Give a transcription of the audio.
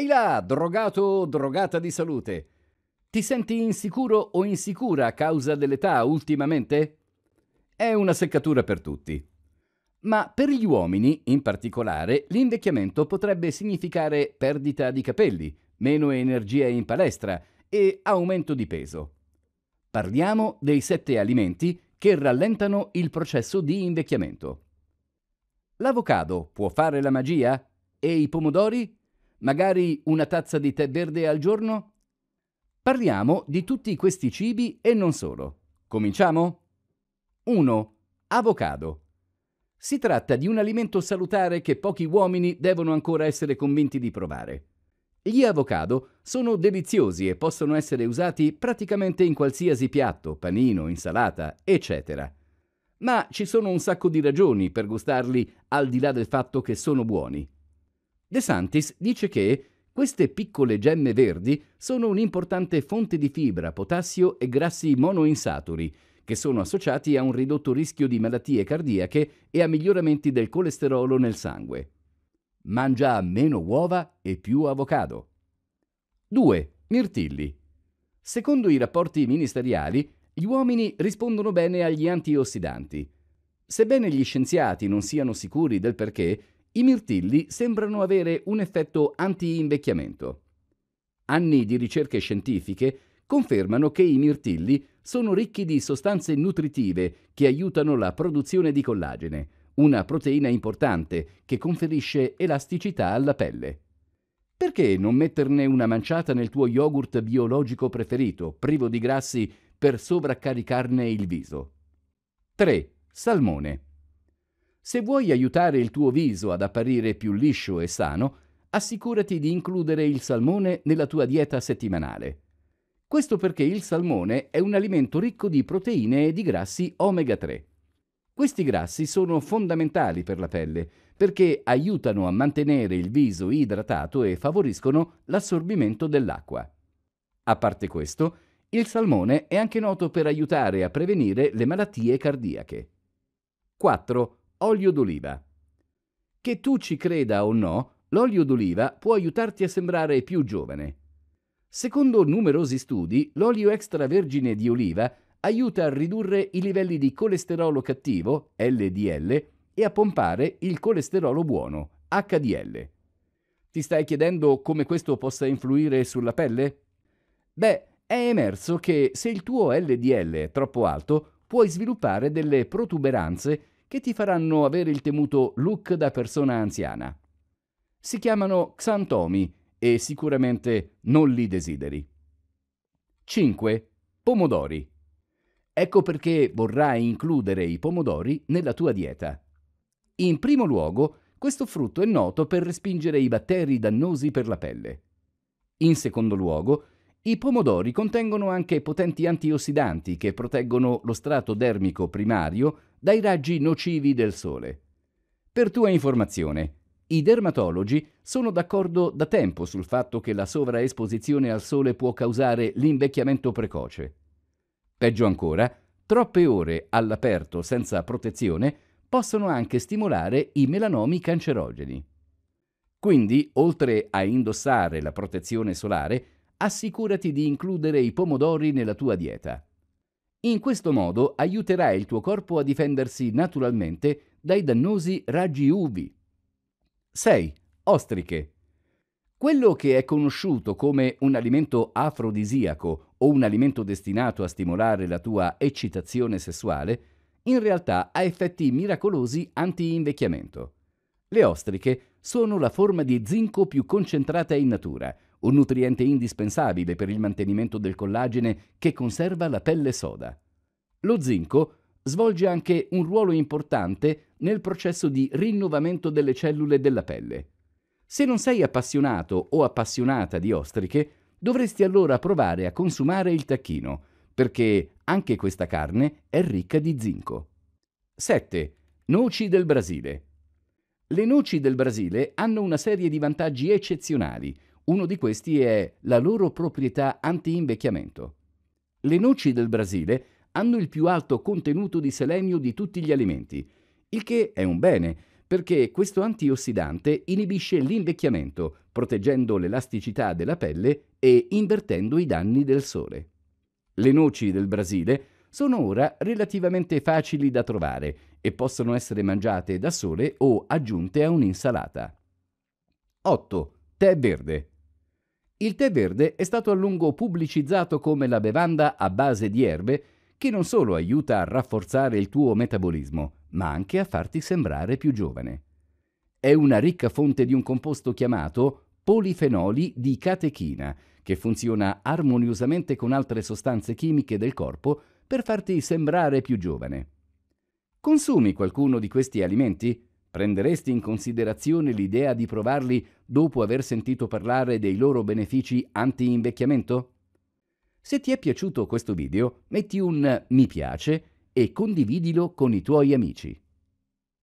Ehi là, drogato o drogata di salute. Ti senti insicuro o insicura a causa dell'età ultimamente? È una seccatura per tutti. Ma per gli uomini, in particolare, l'invecchiamento potrebbe significare perdita di capelli, meno energia in palestra e aumento di peso. Parliamo dei sette alimenti che rallentano il processo di invecchiamento. L'avocado può fare la magia? E i pomodori? Magari una tazza di tè verde al giorno? Parliamo di tutti questi cibi e non solo. Cominciamo? 1. Avocado. Si tratta di un alimento salutare che pochi uomini devono ancora essere convinti di provare. Gli avocado sono deliziosi e possono essere usati praticamente in qualsiasi piatto, panino, insalata, eccetera. Ma ci sono un sacco di ragioni per gustarli al di là del fatto che sono buoni. De Santis dice che queste piccole gemme verdi sono un'importante fonte di fibra, potassio e grassi monoinsaturi, che sono associati a un ridotto rischio di malattie cardiache e a miglioramenti del colesterolo nel sangue. Mangia meno uova e più avocado. 2. Mirtilli. Secondo i rapporti ministeriali, gli uomini rispondono bene agli antiossidanti. Sebbene gli scienziati non siano sicuri del perché, i mirtilli sembrano avere un effetto anti-invecchiamento. Anni di ricerche scientifiche confermano che i mirtilli sono ricchi di sostanze nutritive che aiutano la produzione di collagene, una proteina importante che conferisce elasticità alla pelle. Perché non metterne una manciata nel tuo yogurt biologico preferito, privo di grassi, per sovraccaricarne il viso? 3. Salmone. Se vuoi aiutare il tuo viso ad apparire più liscio e sano, assicurati di includere il salmone nella tua dieta settimanale. Questo perché il salmone è un alimento ricco di proteine e di grassi omega 3. Questi grassi sono fondamentali per la pelle perché aiutano a mantenere il viso idratato e favoriscono l'assorbimento dell'acqua. A parte questo, il salmone è anche noto per aiutare a prevenire le malattie cardiache. 4. Olio d'oliva. Che tu ci creda o no, l'olio d'oliva può aiutarti a sembrare più giovane. Secondo numerosi studi, l'olio extravergine di oliva aiuta a ridurre i livelli di colesterolo cattivo, LDL, e a pompare il colesterolo buono, HDL. Ti stai chiedendo come questo possa influire sulla pelle? Beh, è emerso che se il tuo LDL è troppo alto, puoi sviluppare delle protuberanze che ti faranno avere il temuto look da persona anziana. Si chiamano xantomi e sicuramente non li desideri. 5. Pomodori. Ecco perché vorrai includere i pomodori nella tua dieta. In primo luogo, questo frutto è noto per respingere i batteri dannosi per la pelle. In secondo luogo, i pomodori contengono anche potenti antiossidanti che proteggono lo strato dermico primario dai raggi nocivi del sole. Per tua informazione, i dermatologi sono d'accordo da tempo sul fatto che la sovraesposizione al sole può causare l'invecchiamento precoce. Peggio ancora, troppe ore all'aperto senza protezione possono anche stimolare i melanomi cancerogeni. Quindi, oltre a indossare la protezione solare, assicurati di includere i pomodori nella tua dieta. In questo modo aiuterai il tuo corpo a difendersi naturalmente dai dannosi raggi UV. 6. Ostriche. Quello che è conosciuto come un alimento afrodisiaco o un alimento destinato a stimolare la tua eccitazione sessuale, in realtà ha effetti miracolosi anti-invecchiamento. Le ostriche sono la forma di zinco più concentrata in natura, un nutriente indispensabile per il mantenimento del collagene che conserva la pelle soda. Lo zinco svolge anche un ruolo importante nel processo di rinnovamento delle cellule della pelle. Se non sei appassionato o appassionata di ostriche, dovresti allora provare a consumare il tacchino, perché anche questa carne è ricca di zinco. 7. Noci del Brasile. Le noci del Brasile hanno una serie di vantaggi eccezionali, uno di questi è la loro proprietà anti-invecchiamento. Le noci del Brasile hanno il più alto contenuto di selenio di tutti gli alimenti, il che è un bene perché questo antiossidante inibisce l'invecchiamento, proteggendo l'elasticità della pelle e invertendo i danni del sole. Le noci del Brasile sono ora relativamente facili da trovare e possono essere mangiate da sole o aggiunte a un'insalata. 8. Tè verde. Il tè verde è stato a lungo pubblicizzato come la bevanda a base di erbe che non solo aiuta a rafforzare il tuo metabolismo, ma anche a farti sembrare più giovane. È una ricca fonte di un composto chiamato polifenoli di catechina, che funziona armoniosamente con altre sostanze chimiche del corpo per farti sembrare più giovane. Consumi qualcuno di questi alimenti? Prenderesti in considerazione l'idea di provarli dopo aver sentito parlare dei loro benefici anti-invecchiamento? Se ti è piaciuto questo video, metti un mi piace e condividilo con i tuoi amici.